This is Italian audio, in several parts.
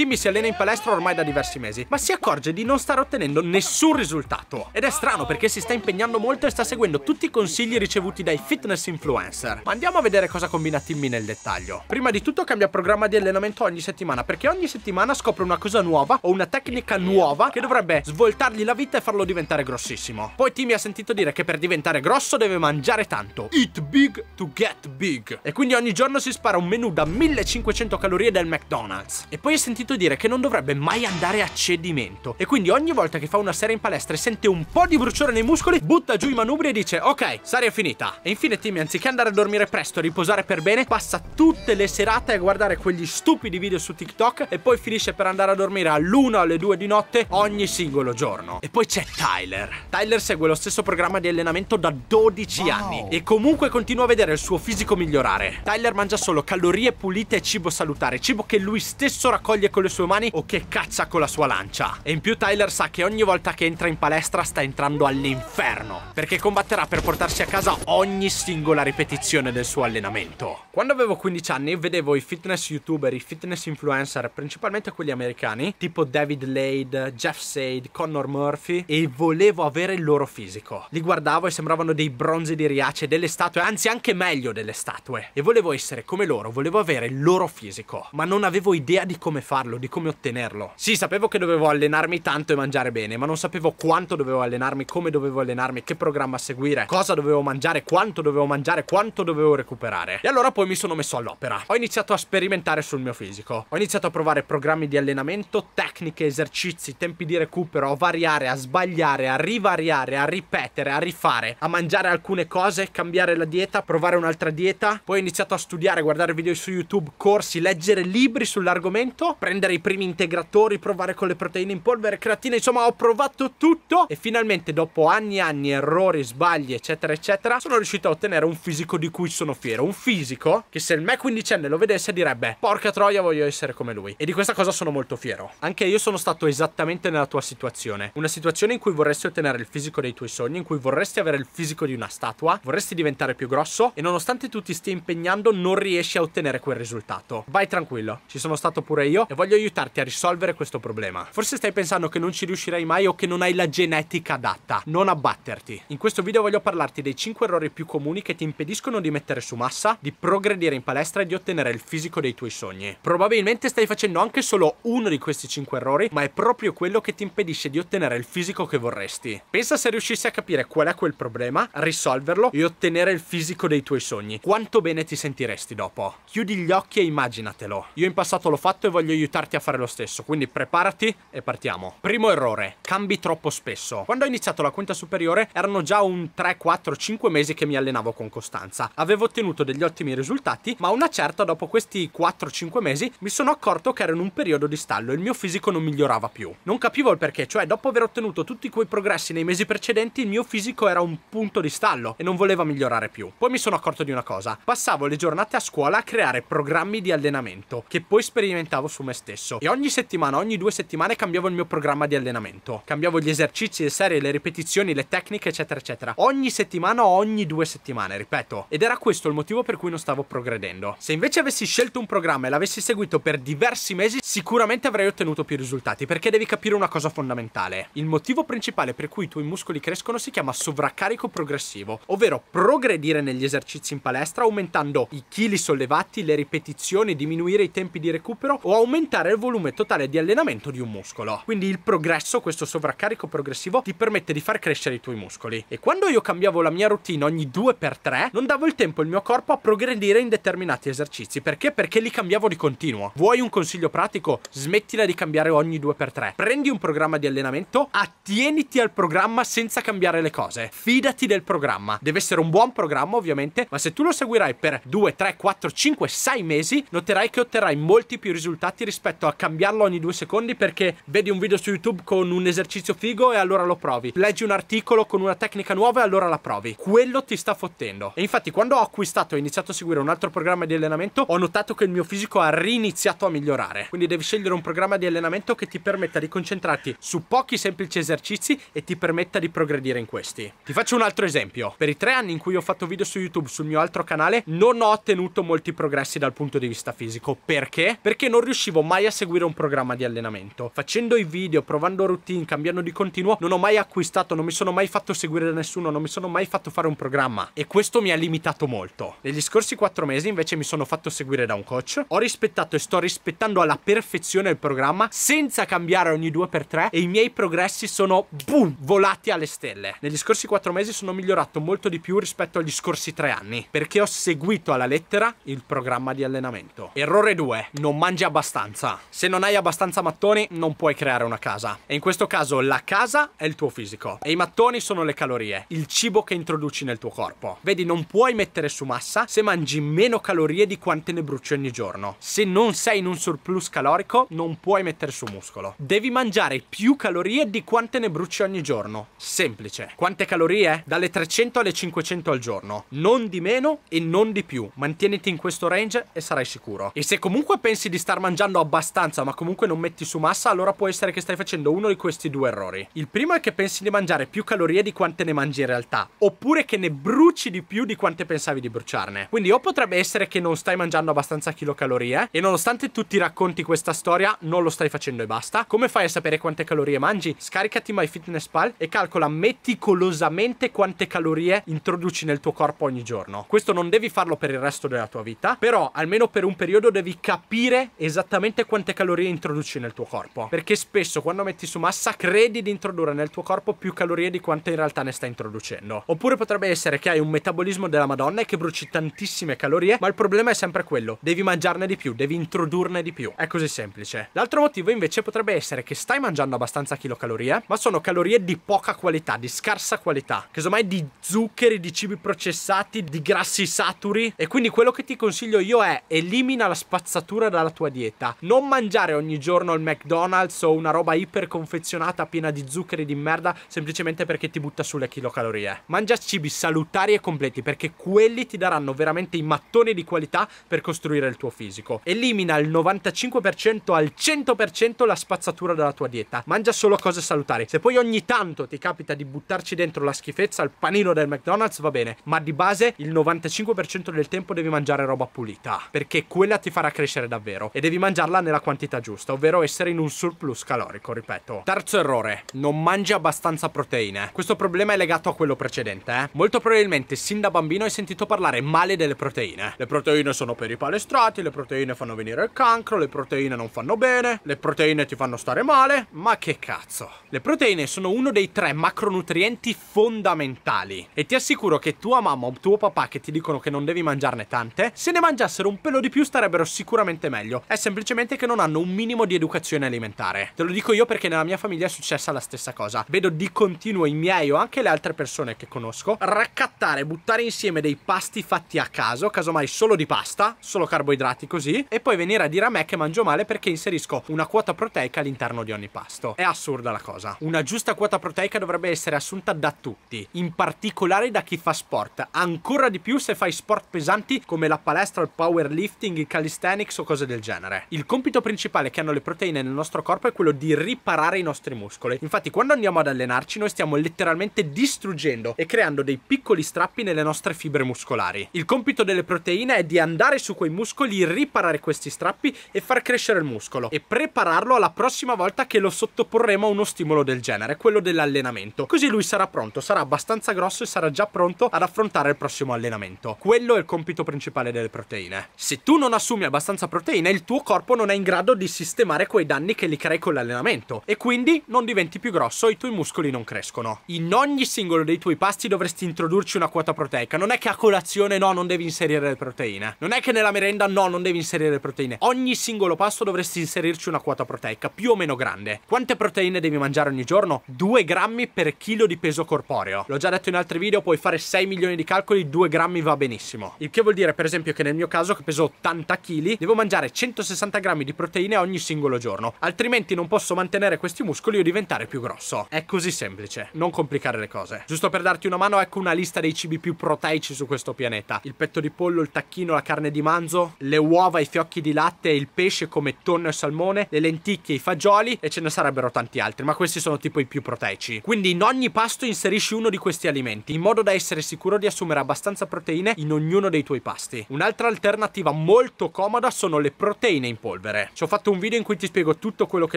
Timmy si allena in palestra ormai da diversi mesi, ma si accorge di non stare ottenendo nessun risultato. Ed è strano perché si sta impegnando molto e sta seguendo tutti i consigli ricevuti dai fitness influencer. Ma andiamo a vedere cosa combina Timmy nel dettaglio. Prima di tutto cambia programma di allenamento ogni settimana, perché ogni settimana scopre una cosa nuova o una tecnica nuova che dovrebbe svoltargli la vita e farlo diventare grossissimo. Poi Timmy ha sentito dire che per diventare grosso deve mangiare tanto. Eat big to get big. E quindi ogni giorno si spara un menù da 1500 calorie del McDonald's. E poi ha sentito sentito dire che non dovrebbe mai andare a cedimento e quindi ogni volta che fa una serie in palestra e sente un po' di bruciore nei muscoli, butta giù i manubri e dice ok, serie finita. E infine Timmy, anziché andare a dormire presto e riposare per bene, passa tutte le serate a guardare quegli stupidi video su TikTok e poi finisce per andare a dormire all'una o alle due di notte ogni singolo giorno. E poi c'è Tyler. Tyler segue lo stesso programma di allenamento da 12 wow. anni e comunque continua a vedere il suo fisico migliorare. Tyler mangia solo calorie pulite e cibo salutare, cibo che lui stesso raccoglie con con le sue mani o che caccia con la sua lancia. E in più Tyler sa che ogni volta che entra in palestra sta entrando all'inferno, perché combatterà per portarsi a casa ogni singola ripetizione del suo allenamento. Quando avevo 15 anni vedevo i fitness youtuber, i fitness influencer, principalmente quelli americani, tipo David Lade, Jeff Sade, Connor Murphy, e volevo avere il loro fisico. Li guardavo e sembravano dei bronzi di riace, delle statue, anzi anche meglio delle statue. E volevo essere come loro, volevo avere il loro fisico, ma non avevo idea di come fare farlo, di come ottenerlo. Sì, sapevo che dovevo allenarmi tanto e mangiare bene, ma non sapevo quanto dovevo allenarmi, come dovevo allenarmi, che programma seguire, cosa dovevo mangiare, quanto dovevo mangiare, quanto dovevo recuperare. E allora poi mi sono messo all'opera. Ho iniziato a sperimentare sul mio fisico. Ho iniziato a provare programmi di allenamento, tecniche, esercizi, tempi di recupero, a variare, a sbagliare, a rivariare, a ripetere, a rifare, a mangiare alcune cose, cambiare la dieta, provare un'altra dieta. Poi ho iniziato a studiare, guardare video su YouTube, corsi, leggere libri sull'argomento, prendere i primi integratori, provare con le proteine in polvere, creatina, insomma ho provato tutto e finalmente dopo anni e anni, errori, sbagli eccetera eccetera, sono riuscito a ottenere un fisico di cui sono fiero, un fisico che se il me 15enne lo vedesse direbbe porca troia voglio essere come lui e di questa cosa sono molto fiero. Anche io sono stato esattamente nella tua situazione, una situazione in cui vorresti ottenere il fisico dei tuoi sogni, in cui vorresti avere il fisico di una statua, vorresti diventare più grosso e nonostante tu ti stia impegnando non riesci a ottenere quel risultato. Vai tranquillo, ci sono stato pure io e voglio voglio aiutarti a risolvere questo problema. Forse stai pensando che non ci riuscirai mai o che non hai la genetica adatta. Non abbatterti. In questo video voglio parlarti dei 5 errori più comuni che ti impediscono di mettere su massa, di progredire in palestra e di ottenere il fisico dei tuoi sogni. Probabilmente stai facendo anche solo uno di questi 5 errori, ma è proprio quello che ti impedisce di ottenere il fisico che vorresti. Pensa se riuscissi a capire qual è quel problema, risolverlo e ottenere il fisico dei tuoi sogni. Quanto bene ti sentiresti dopo? Chiudi gli occhi e immaginatelo. Io in passato l'ho fatto e voglio aiutarti aiutarti a fare lo stesso, quindi preparati e partiamo. Primo errore, cambi troppo spesso. Quando ho iniziato la quinta superiore erano già un 3, 4, 5 mesi che mi allenavo con costanza. Avevo ottenuto degli ottimi risultati, ma una certa dopo questi 4-5 mesi mi sono accorto che ero in un periodo di stallo e il mio fisico non migliorava più. Non capivo il perché, cioè dopo aver ottenuto tutti quei progressi nei mesi precedenti il mio fisico era un punto di stallo e non voleva migliorare più. Poi mi sono accorto di una cosa, passavo le giornate a scuola a creare programmi di allenamento che poi sperimentavo su me stesso stesso e ogni settimana, ogni due settimane cambiavo il mio programma di allenamento. Cambiavo gli esercizi, le serie, le ripetizioni, le tecniche, eccetera, eccetera. Ogni settimana ogni due settimane, ripeto. Ed era questo il motivo per cui non stavo progredendo. Se invece avessi scelto un programma e l'avessi seguito per diversi mesi, sicuramente avrei ottenuto più risultati, perché devi capire una cosa fondamentale. Il motivo principale per cui i tuoi muscoli crescono si chiama sovraccarico progressivo, ovvero progredire negli esercizi in palestra aumentando i chili sollevati, le ripetizioni, diminuire i tempi di recupero o aumentare aumentare il volume totale di allenamento di un muscolo. Quindi il progresso, questo sovraccarico progressivo, ti permette di far crescere i tuoi muscoli. E quando io cambiavo la mia routine ogni 2x3, non davo il tempo al mio corpo a progredire in determinati esercizi. Perché? Perché li cambiavo di continuo. Vuoi un consiglio pratico? Smettila di cambiare ogni 2x3. Prendi un programma di allenamento, attieniti al programma senza cambiare le cose. Fidati del programma. Deve essere un buon programma, ovviamente, ma se tu lo seguirai per 2, 3, 4, 5, 6 mesi, noterai che otterrai molti più risultati rispetto rispetto a cambiarlo ogni due secondi perché vedi un video su YouTube con un esercizio figo e allora lo provi. Leggi un articolo con una tecnica nuova e allora la provi. Quello ti sta fottendo. E infatti quando ho acquistato e iniziato a seguire un altro programma di allenamento ho notato che il mio fisico ha riniziato a migliorare. Quindi devi scegliere un programma di allenamento che ti permetta di concentrarti su pochi semplici esercizi e ti permetta di progredire in questi. Ti faccio un altro esempio. Per i tre anni in cui ho fatto video su YouTube sul mio altro canale non ho ottenuto molti progressi dal punto di vista fisico. Perché? Perché non riuscivo mai mai a seguire un programma di allenamento. Facendo i video, provando routine, cambiando di continuo, non ho mai acquistato, non mi sono mai fatto seguire da nessuno, non mi sono mai fatto fare un programma e questo mi ha limitato molto. Negli scorsi quattro mesi invece mi sono fatto seguire da un coach, ho rispettato e sto rispettando alla perfezione il programma senza cambiare ogni 2 per 3 e i miei progressi sono boom, volati alle stelle. Negli scorsi quattro mesi sono migliorato molto di più rispetto agli scorsi tre anni perché ho seguito alla lettera il programma di allenamento. Errore 2, non mangi abbastanza abbastanza. Se non hai abbastanza mattoni non puoi creare una casa. E in questo caso la casa è il tuo fisico e i mattoni sono le calorie, il cibo che introduci nel tuo corpo. Vedi, non puoi mettere su massa se mangi meno calorie di quante ne bruci ogni giorno. Se non sei in un surplus calorico non puoi mettere su muscolo. Devi mangiare più calorie di quante ne bruci ogni giorno. Semplice. Quante calorie? Dalle 300 alle 500 al giorno. Non di meno e non di più. Mantieniti in questo range e sarai sicuro. E se comunque pensi di star mangiando fanno abbastanza ma comunque non metti su massa, allora può essere che stai facendo uno di questi due errori. Il primo è che pensi di mangiare più calorie di quante ne mangi in realtà, oppure che ne bruci di più di quante pensavi di bruciarne. Quindi o potrebbe essere che non stai mangiando abbastanza chilocalorie e nonostante tu ti racconti questa storia non lo stai facendo e basta. Come fai a sapere quante calorie mangi? Scaricati MyFitnessPal e calcola meticolosamente quante calorie introduci nel tuo corpo ogni giorno. Questo non devi farlo per il resto della tua vita, però almeno per un periodo devi capire esattamente esattamente quante calorie introduci nel tuo corpo. Perché spesso quando metti su massa credi di introdurre nel tuo corpo più calorie di quante in realtà ne stai introducendo. Oppure potrebbe essere che hai un metabolismo della madonna e che bruci tantissime calorie, ma il problema è sempre quello. Devi mangiarne di più, devi introdurne di più. È così semplice. L'altro motivo invece potrebbe essere che stai mangiando abbastanza chilocalorie, ma sono calorie di poca qualità, di scarsa qualità. Che Casomai di zuccheri, di cibi processati, di grassi saturi. E quindi quello che ti consiglio io è elimina la spazzatura dalla tua dieta non mangiare ogni giorno il McDonald's o una roba iper confezionata piena di zuccheri di merda semplicemente perché ti butta sulle chilocalorie. Mangia cibi salutari e completi perché quelli ti daranno veramente i mattoni di qualità per costruire il tuo fisico. Elimina il 95% al 100% la spazzatura dalla tua dieta. Mangia solo cose salutari. Se poi ogni tanto ti capita di buttarci dentro la schifezza, il panino del McDonald's va bene, ma di base il 95% del tempo devi mangiare roba pulita perché quella ti farà crescere davvero e devi mangiarla mangiarla nella quantità giusta, ovvero essere in un surplus calorico, ripeto. Terzo errore, non mangi abbastanza proteine. Questo problema è legato a quello precedente, eh? Molto probabilmente sin da bambino hai sentito parlare male delle proteine. Le proteine sono per i palestrati, le proteine fanno venire il cancro, le proteine non fanno bene, le proteine ti fanno stare male, ma che cazzo. Le proteine sono uno dei tre macronutrienti fondamentali e ti assicuro che tua mamma o tuo papà che ti dicono che non devi mangiarne tante, se ne mangiassero un pelo di più starebbero sicuramente meglio. È semplicemente semplicemente che non hanno un minimo di educazione alimentare. Te lo dico io perché nella mia famiglia è successa la stessa cosa. Vedo di continuo i miei o anche le altre persone che conosco raccattare, buttare insieme dei pasti fatti a caso, casomai solo di pasta, solo carboidrati così, e poi venire a dire a me che mangio male perché inserisco una quota proteica all'interno di ogni pasto. È assurda la cosa. Una giusta quota proteica dovrebbe essere assunta da tutti, in particolare da chi fa sport, ancora di più se fai sport pesanti come la palestra, il powerlifting, il calisthenics o cose del genere. Il compito principale che hanno le proteine nel nostro corpo è quello di riparare i nostri muscoli. Infatti quando andiamo ad allenarci noi stiamo letteralmente distruggendo e creando dei piccoli strappi nelle nostre fibre muscolari. Il compito delle proteine è di andare su quei muscoli, riparare questi strappi e far crescere il muscolo e prepararlo alla prossima volta che lo sottoporremo a uno stimolo del genere, quello dell'allenamento. Così lui sarà pronto, sarà abbastanza grosso e sarà già pronto ad affrontare il prossimo allenamento. Quello è il compito principale delle proteine. Se tu non assumi abbastanza proteine, il tuo corpo non non è in grado di sistemare quei danni che li crei con l'allenamento e quindi non diventi più grosso e i tuoi muscoli non crescono. In ogni singolo dei tuoi pasti dovresti introdurci una quota proteica, non è che a colazione no non devi inserire le proteine, non è che nella merenda no non devi inserire le proteine, ogni singolo pasto dovresti inserirci una quota proteica più o meno grande. Quante proteine devi mangiare ogni giorno? 2 grammi per chilo di peso corporeo. L'ho già detto in altri video, puoi fare 6 milioni di calcoli, 2 grammi va benissimo. Il che vuol dire per esempio che nel mio caso che peso 80 kg, devo mangiare 160 grammi grammi di proteine ogni singolo giorno, altrimenti non posso mantenere questi muscoli o diventare più grosso. È così semplice, non complicare le cose. Giusto per darti una mano, ecco una lista dei cibi più proteici su questo pianeta. Il petto di pollo, il tacchino, la carne di manzo, le uova, i fiocchi di latte, il pesce come tonno e salmone, le lenticchie, i fagioli e ce ne sarebbero tanti altri, ma questi sono tipo i più proteici. Quindi in ogni pasto inserisci uno di questi alimenti, in modo da essere sicuro di assumere abbastanza proteine in ognuno dei tuoi pasti. Un'altra alternativa molto comoda sono le proteine in pollo polvere. Ci ho fatto un video in cui ti spiego tutto quello che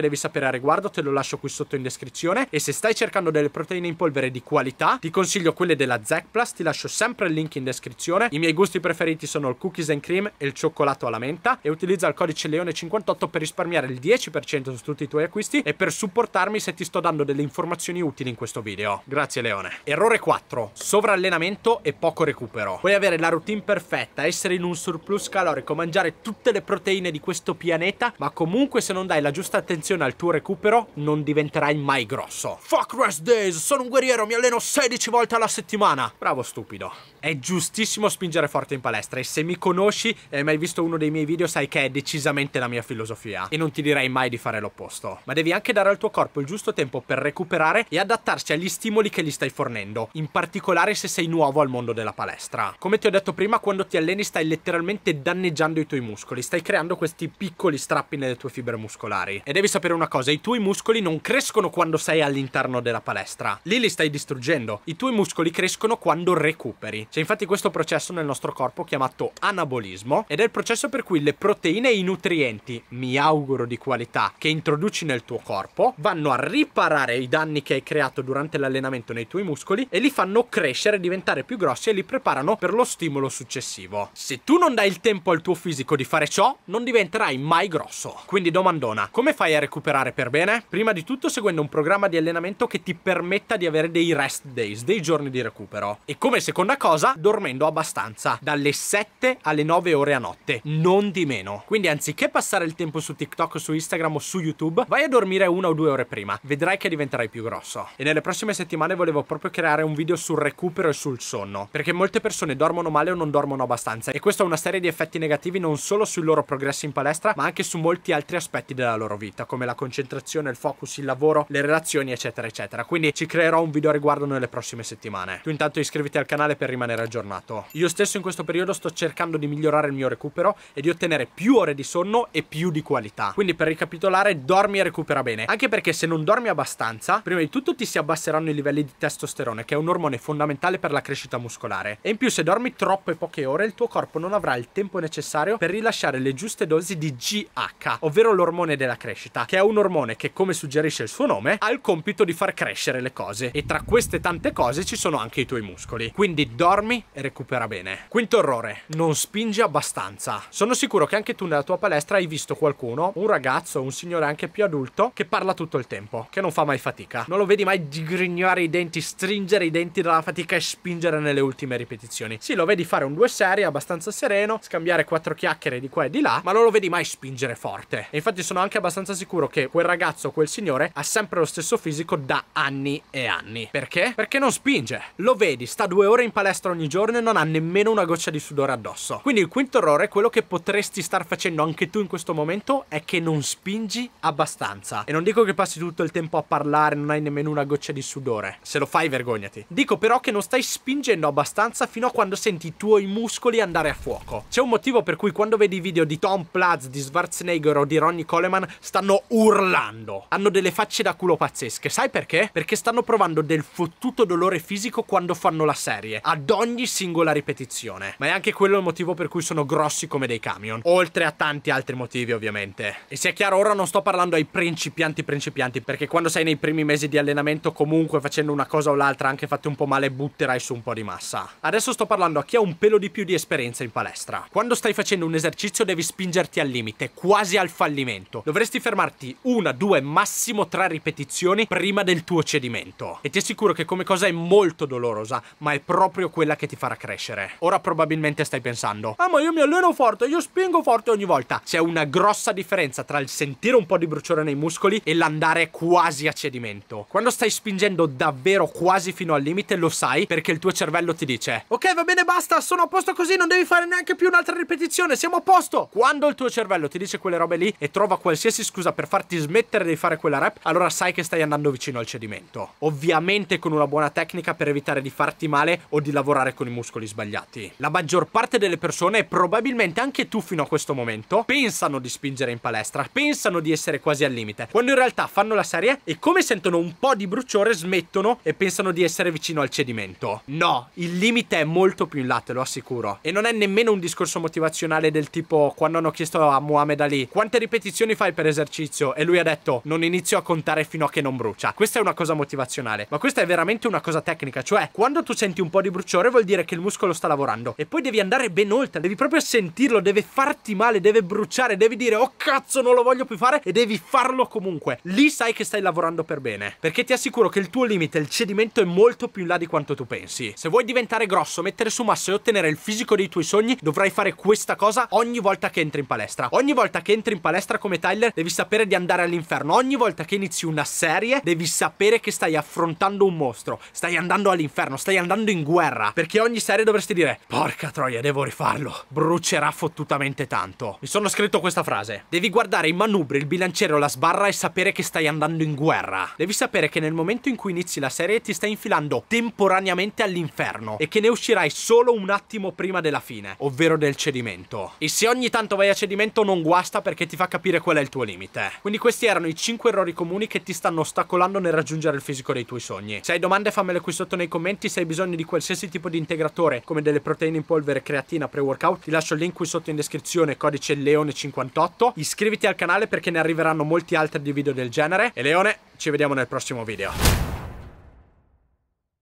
devi sapere a riguardo, te lo lascio qui sotto in descrizione e se stai cercando delle proteine in polvere di qualità, ti consiglio quelle della Zack Plus, ti lascio sempre il link in descrizione. I miei gusti preferiti sono il cookies and cream e il cioccolato alla menta e utilizza il codice Leone58 per risparmiare il 10% su tutti i tuoi acquisti e per supportarmi se ti sto dando delle informazioni utili in questo video. Grazie Leone. Errore 4. Sovrallenamento e poco recupero. Puoi avere la routine perfetta, essere in un surplus calorico, mangiare tutte le proteine di questo piatto pianeta, ma comunque se non dai la giusta attenzione al tuo recupero non diventerai mai grosso. Fuck rest days, sono un guerriero, mi alleno 16 volte alla settimana. Bravo stupido è giustissimo spingere forte in palestra e se mi conosci e hai mai visto uno dei miei video sai che è decisamente la mia filosofia e non ti direi mai di fare l'opposto. Ma devi anche dare al tuo corpo il giusto tempo per recuperare e adattarsi agli stimoli che gli stai fornendo, in particolare se sei nuovo al mondo della palestra. Come ti ho detto prima, quando ti alleni stai letteralmente danneggiando i tuoi muscoli, stai creando questi piccoli strappi nelle tue fibre muscolari. E devi sapere una cosa, i tuoi muscoli non crescono quando sei all'interno della palestra, lì li stai distruggendo, i tuoi muscoli crescono quando recuperi. C'è infatti questo processo nel nostro corpo chiamato anabolismo ed è il processo per cui le proteine e i nutrienti, mi auguro di qualità, che introduci nel tuo corpo, vanno a riparare i danni che hai creato durante l'allenamento nei tuoi muscoli e li fanno crescere, diventare più grossi e li preparano per lo stimolo successivo. Se tu non dai il tempo al tuo fisico di fare ciò, non diventerai mai grosso. Quindi domandona, come fai a recuperare per bene? Prima di tutto seguendo un programma di allenamento che ti permetta di avere dei rest days, dei giorni di recupero. E come seconda cosa, casa dormendo abbastanza, dalle 7 alle 9 ore a notte, non di meno. Quindi anziché passare il tempo su TikTok, su Instagram o su YouTube, vai a dormire una o due ore prima, vedrai che diventerai più grosso. E nelle prossime settimane volevo proprio creare un video sul recupero e sul sonno, perché molte persone dormono male o non dormono abbastanza e questo ha una serie di effetti negativi non solo sui loro progressi in palestra, ma anche su molti altri aspetti della loro vita, come la concentrazione, il focus, il lavoro, le relazioni, eccetera, eccetera. Quindi ci creerò un video a riguardo nelle prossime settimane. Tu intanto iscriviti al canale per rimanere tenere aggiornato. Io stesso in questo periodo sto cercando di migliorare il mio recupero e di ottenere più ore di sonno e più di qualità. Quindi per ricapitolare, dormi e recupera bene. Anche perché se non dormi abbastanza, prima di tutto ti si abbasseranno i livelli di testosterone, che è un ormone fondamentale per la crescita muscolare. E in più se dormi troppe poche ore, il tuo corpo non avrà il tempo necessario per rilasciare le giuste dosi di GH, ovvero l'ormone della crescita, che è un ormone che, come suggerisce il suo nome, ha il compito di far crescere le cose. E tra queste tante cose ci sono anche i tuoi muscoli. Quindi dormi dormi e recupera bene. Quinto errore, non spingi abbastanza. Sono sicuro che anche tu nella tua palestra hai visto qualcuno, un ragazzo, un signore anche più adulto, che parla tutto il tempo, che non fa mai fatica. Non lo vedi mai digrignare i denti, stringere i denti dalla fatica e spingere nelle ultime ripetizioni. Sì, lo vedi fare un due serie abbastanza sereno, scambiare quattro chiacchiere di qua e di là, ma non lo vedi mai spingere forte. E infatti sono anche abbastanza sicuro che quel ragazzo, quel signore, ha sempre lo stesso fisico da anni e anni. Perché? Perché non spinge. Lo vedi, sta due ore in palestra nostra ogni giorno e non ha nemmeno una goccia di sudore addosso. Quindi il quinto errore, quello che potresti star facendo anche tu in questo momento, è che non spingi abbastanza. E non dico che passi tutto il tempo a parlare, non hai nemmeno una goccia di sudore. Se lo fai, vergognati. Dico però che non stai spingendo abbastanza fino a quando senti i tuoi muscoli andare a fuoco. C'è un motivo per cui quando vedi i video di Tom Platz, di Schwarzenegger o di Ronnie Coleman, stanno urlando. Hanno delle facce da culo pazzesche. Sai perché? Perché stanno provando del fottuto dolore fisico quando fanno la serie. Addosso ogni singola ripetizione. Ma è anche quello il motivo per cui sono grossi come dei camion. Oltre a tanti altri motivi, ovviamente. E sia chiaro, ora non sto parlando ai principianti principianti, perché quando sei nei primi mesi di allenamento, comunque facendo una cosa o l'altra, anche fatte un po' male, butterai su un po' di massa. Adesso sto parlando a chi ha un pelo di più di esperienza in palestra. Quando stai facendo un esercizio devi spingerti al limite, quasi al fallimento. Dovresti fermarti una, due, massimo tre ripetizioni prima del tuo cedimento. E ti assicuro che come cosa è molto dolorosa, ma è proprio quello quella che ti farà crescere. Ora probabilmente stai pensando, ah ma io mi alleno forte, io spingo forte ogni volta. C'è una grossa differenza tra il sentire un po' di bruciore nei muscoli e l'andare quasi a cedimento. Quando stai spingendo davvero quasi fino al limite lo sai perché il tuo cervello ti dice, ok va bene basta, sono a posto così, non devi fare neanche più un'altra ripetizione, siamo a posto. Quando il tuo cervello ti dice quelle robe lì e trova qualsiasi scusa per farti smettere di fare quella rep, allora sai che stai andando vicino al cedimento. Ovviamente con una buona tecnica per evitare di farti male o di lavorare lavorare con i muscoli sbagliati. La maggior parte delle persone, e probabilmente anche tu fino a questo momento, pensano di spingere in palestra, pensano di essere quasi al limite, quando in realtà fanno la serie e come sentono un po' di bruciore smettono e pensano di essere vicino al cedimento. No, il limite è molto più in là, te lo assicuro. E non è nemmeno un discorso motivazionale del tipo quando hanno chiesto a Muhammad Ali quante ripetizioni fai per esercizio e lui ha detto non inizio a contare fino a che non brucia. Questa è una cosa motivazionale, ma questa è veramente una cosa tecnica, cioè quando tu senti un po' di bruciore dolore vuol dire che il muscolo sta lavorando. E poi devi andare ben oltre, devi proprio sentirlo, deve farti male, deve bruciare, devi dire oh cazzo non lo voglio più fare e devi farlo comunque. Lì sai che stai lavorando per bene. Perché ti assicuro che il tuo limite, il cedimento è molto più in là di quanto tu pensi. Se vuoi diventare grosso, mettere su massa e ottenere il fisico dei tuoi sogni, dovrai fare questa cosa ogni volta che entri in palestra. Ogni volta che entri in palestra come Tyler devi sapere di andare all'inferno. Ogni volta che inizi una serie devi sapere che stai affrontando un mostro. Stai andando all'inferno, stai andando in guerra perché ogni serie dovresti dire Porca troia, devo rifarlo. Brucerà fottutamente tanto. Mi sono scritto questa frase. Devi guardare i manubri, il bilanciere o la sbarra e sapere che stai andando in guerra. Devi sapere che nel momento in cui inizi la serie ti stai infilando temporaneamente all'inferno e che ne uscirai solo un attimo prima della fine, ovvero del cedimento. E se ogni tanto vai a cedimento non guasta perché ti fa capire qual è il tuo limite. Quindi questi erano i 5 errori comuni che ti stanno ostacolando nel raggiungere il fisico dei tuoi sogni. Se hai domande fammele qui sotto nei commenti, se hai bisogno di qualsiasi tipo tipo di integratore come delle proteine in polvere, creatina, pre-workout, ti lascio il link qui sotto in descrizione, codice Leone58. Iscriviti al canale perché ne arriveranno molti altri di video del genere. E Leone, ci vediamo nel prossimo video.